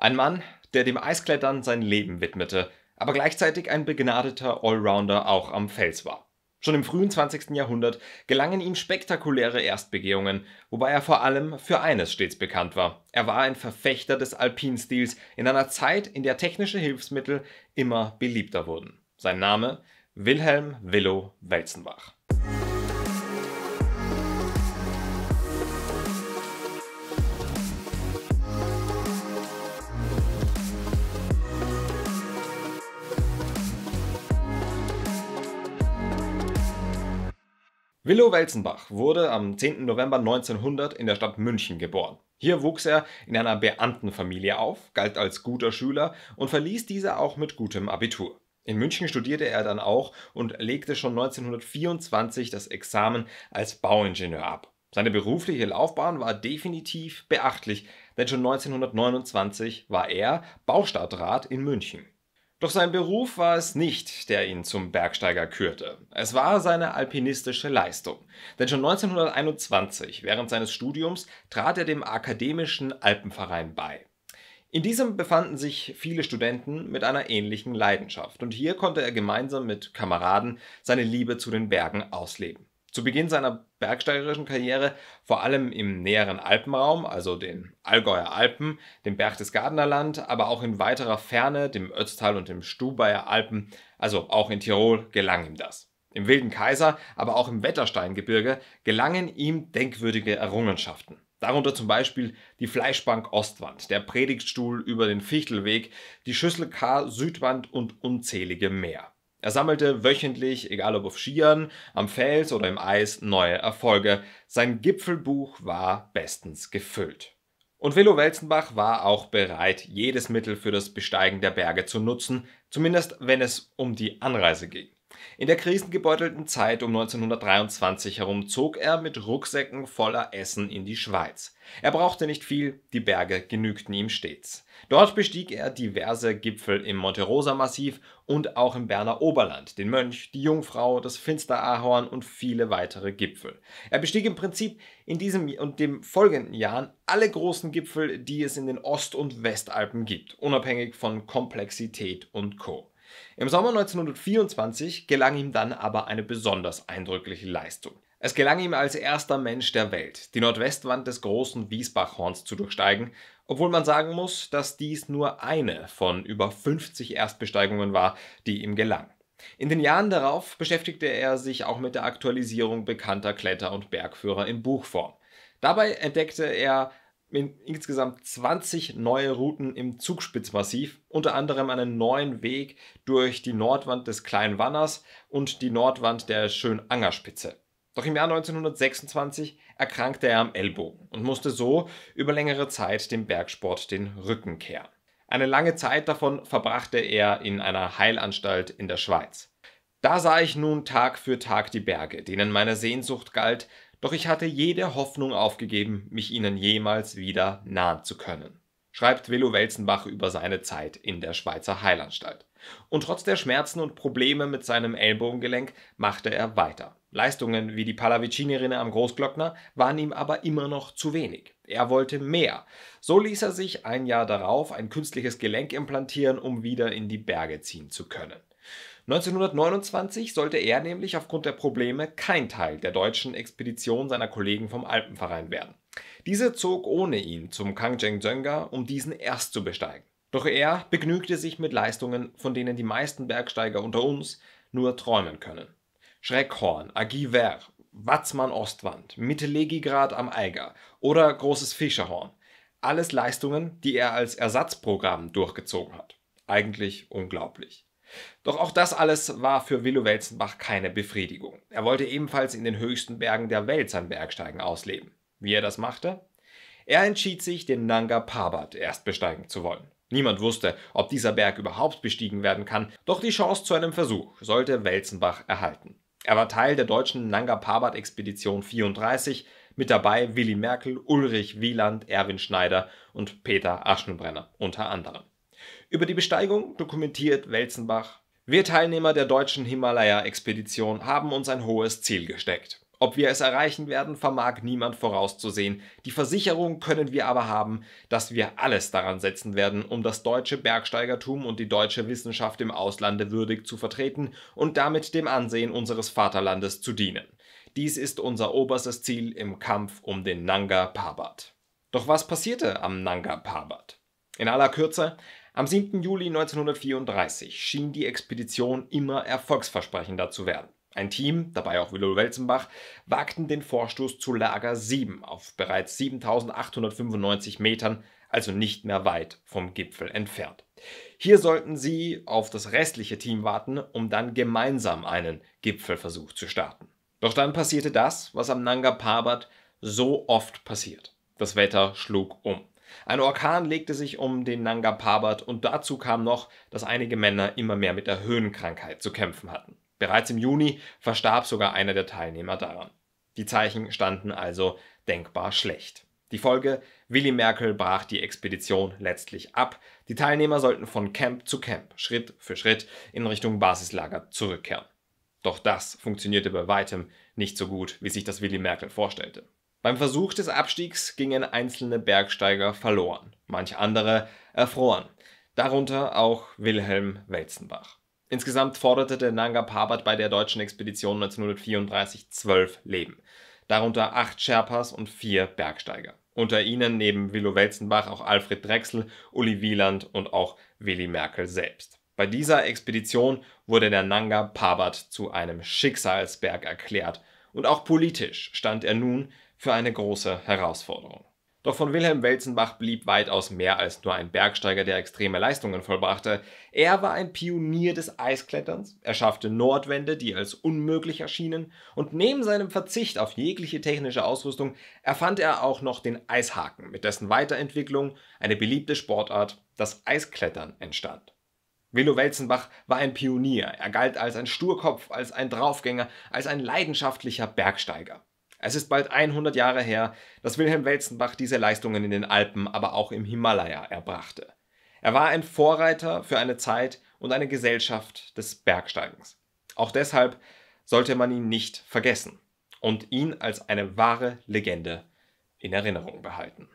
Ein Mann, der dem Eisklettern sein Leben widmete, aber gleichzeitig ein begnadeter Allrounder auch am Fels war. Schon im frühen 20. Jahrhundert gelangen ihm spektakuläre Erstbegehungen, wobei er vor allem für eines stets bekannt war. Er war ein Verfechter des Alpinstils in einer Zeit, in der technische Hilfsmittel immer beliebter wurden. Sein Name Wilhelm Willow Welzenbach. Willow Welzenbach wurde am 10. November 1900 in der Stadt München geboren. Hier wuchs er in einer Beamtenfamilie auf, galt als guter Schüler und verließ diese auch mit gutem Abitur. In München studierte er dann auch und legte schon 1924 das Examen als Bauingenieur ab. Seine berufliche Laufbahn war definitiv beachtlich, denn schon 1929 war er Baustadtrat in München. Doch sein Beruf war es nicht, der ihn zum Bergsteiger kürte. Es war seine alpinistische Leistung. Denn schon 1921, während seines Studiums, trat er dem Akademischen Alpenverein bei. In diesem befanden sich viele Studenten mit einer ähnlichen Leidenschaft und hier konnte er gemeinsam mit Kameraden seine Liebe zu den Bergen ausleben. Zu Beginn seiner bergsteigerischen Karriere vor allem im näheren Alpenraum, also den Allgäuer Alpen, dem Berchtesgadener Land, aber auch in weiterer Ferne, dem Ötztal und dem Stubaier Alpen, also auch in Tirol gelang ihm das. Im Wilden Kaiser, aber auch im Wettersteingebirge gelangen ihm denkwürdige Errungenschaften. Darunter zum Beispiel die Fleischbank Ostwand, der Predigtstuhl über den Fichtelweg, die Schüssel K Südwand und unzählige mehr. Er sammelte wöchentlich, egal ob auf Skiern, am Fels oder im Eis, neue Erfolge. Sein Gipfelbuch war bestens gefüllt. Und Willow Welzenbach war auch bereit, jedes Mittel für das Besteigen der Berge zu nutzen, zumindest wenn es um die Anreise ging. In der krisengebeutelten Zeit um 1923 herum zog er mit Rucksäcken voller Essen in die Schweiz. Er brauchte nicht viel, die Berge genügten ihm stets. Dort bestieg er diverse Gipfel im Monte-Rosa-Massiv und auch im Berner Oberland, den Mönch, die Jungfrau, das Finsterahorn und viele weitere Gipfel. Er bestieg im Prinzip in diesem und dem folgenden Jahren alle großen Gipfel, die es in den Ost- und Westalpen gibt, unabhängig von Komplexität und Co. Im Sommer 1924 gelang ihm dann aber eine besonders eindrückliche Leistung. Es gelang ihm als erster Mensch der Welt, die Nordwestwand des großen Wiesbachhorns zu durchsteigen, obwohl man sagen muss, dass dies nur eine von über 50 Erstbesteigungen war, die ihm gelang. In den Jahren darauf beschäftigte er sich auch mit der Aktualisierung bekannter Kletter- und Bergführer in Buchform. Dabei entdeckte er insgesamt 20 neue Routen im Zugspitzmassiv, unter anderem einen neuen Weg durch die Nordwand des Kleinen Wanners und die Nordwand der Schönangerspitze. Doch im Jahr 1926 erkrankte er am Ellbogen und musste so über längere Zeit dem Bergsport den Rücken kehren. Eine lange Zeit davon verbrachte er in einer Heilanstalt in der Schweiz. Da sah ich nun Tag für Tag die Berge, denen meine Sehnsucht galt, doch ich hatte jede Hoffnung aufgegeben, mich ihnen jemals wieder nahen zu können, schreibt Willow Welzenbach über seine Zeit in der Schweizer Heilanstalt. Und trotz der Schmerzen und Probleme mit seinem Ellbogengelenk machte er weiter. Leistungen wie die Pallavicini-Rinne am Großglockner waren ihm aber immer noch zu wenig. Er wollte mehr. So ließ er sich ein Jahr darauf ein künstliches Gelenk implantieren, um wieder in die Berge ziehen zu können. 1929 sollte er nämlich aufgrund der Probleme kein Teil der deutschen Expedition seiner Kollegen vom Alpenverein werden. Diese zog ohne ihn zum Kangchenjunga, um diesen erst zu besteigen. Doch er begnügte sich mit Leistungen, von denen die meisten Bergsteiger unter uns nur träumen können. Schreckhorn, Agiver, Watzmann Ostwand, Mittelegigrad am Eiger oder Großes Fischerhorn. Alles Leistungen, die er als Ersatzprogramm durchgezogen hat. Eigentlich unglaublich. Doch auch das alles war für Willow Welzenbach keine Befriedigung. Er wollte ebenfalls in den höchsten Bergen der Welt sein Bergsteigen ausleben. Wie er das machte? Er entschied sich, den Nanga Parbat erst besteigen zu wollen. Niemand wusste, ob dieser Berg überhaupt bestiegen werden kann, doch die Chance zu einem Versuch sollte Welzenbach erhalten. Er war Teil der deutschen Nanga Parbat Expedition 34, mit dabei Willi Merkel, Ulrich Wieland, Erwin Schneider und Peter Aschenbrenner unter anderem. Über die Besteigung dokumentiert Welzenbach: Wir Teilnehmer der deutschen Himalaya-Expedition haben uns ein hohes Ziel gesteckt. Ob wir es erreichen werden, vermag niemand vorauszusehen. Die Versicherung können wir aber haben, dass wir alles daran setzen werden, um das deutsche Bergsteigertum und die deutsche Wissenschaft im Auslande würdig zu vertreten und damit dem Ansehen unseres Vaterlandes zu dienen. Dies ist unser oberstes Ziel im Kampf um den Nanga Parbat. Doch was passierte am Nanga Parbat? In aller Kürze, am 7. Juli 1934 schien die Expedition immer erfolgsversprechender zu werden. Ein Team, dabei auch Willow Welzenbach, wagten den Vorstoß zu Lager 7 auf bereits 7895 Metern, also nicht mehr weit vom Gipfel entfernt. Hier sollten sie auf das restliche Team warten, um dann gemeinsam einen Gipfelversuch zu starten. Doch dann passierte das, was am Nanga Parbat so oft passiert. Das Wetter schlug um. Ein Orkan legte sich um den Nanga Parbat und dazu kam noch, dass einige Männer immer mehr mit der Höhenkrankheit zu kämpfen hatten. Bereits im Juni verstarb sogar einer der Teilnehmer daran. Die Zeichen standen also denkbar schlecht. Die Folge, Willi Merkel brach die Expedition letztlich ab. Die Teilnehmer sollten von Camp zu Camp, Schritt für Schritt, in Richtung Basislager zurückkehren. Doch das funktionierte bei weitem nicht so gut, wie sich das Willi Merkel vorstellte. Beim Versuch des Abstiegs gingen einzelne Bergsteiger verloren, manch andere erfroren, darunter auch Wilhelm Welzenbach. Insgesamt forderte der Nanga Parbat bei der deutschen Expedition 1934 zwölf Leben, darunter acht Sherpas und vier Bergsteiger. Unter ihnen neben Willow Welzenbach auch Alfred Drechsel, Uli Wieland und auch Willy Merkel selbst. Bei dieser Expedition wurde der Nanga Parbat zu einem Schicksalsberg erklärt und auch politisch stand er nun für eine große Herausforderung. Doch von Wilhelm Welzenbach blieb weitaus mehr als nur ein Bergsteiger, der extreme Leistungen vollbrachte. Er war ein Pionier des Eiskletterns, er schaffte Nordwände, die als unmöglich erschienen, und neben seinem Verzicht auf jegliche technische Ausrüstung erfand er auch noch den Eishaken, mit dessen Weiterentwicklung eine beliebte Sportart, das Eisklettern, entstand. Willow Welzenbach war ein Pionier, er galt als ein Sturkopf, als ein Draufgänger, als ein leidenschaftlicher Bergsteiger. Es ist bald 100 Jahre her, dass Wilhelm Welzenbach diese Leistungen in den Alpen, aber auch im Himalaya erbrachte. Er war ein Vorreiter für eine Zeit und eine Gesellschaft des Bergsteigens. Auch deshalb sollte man ihn nicht vergessen und ihn als eine wahre Legende in Erinnerung behalten.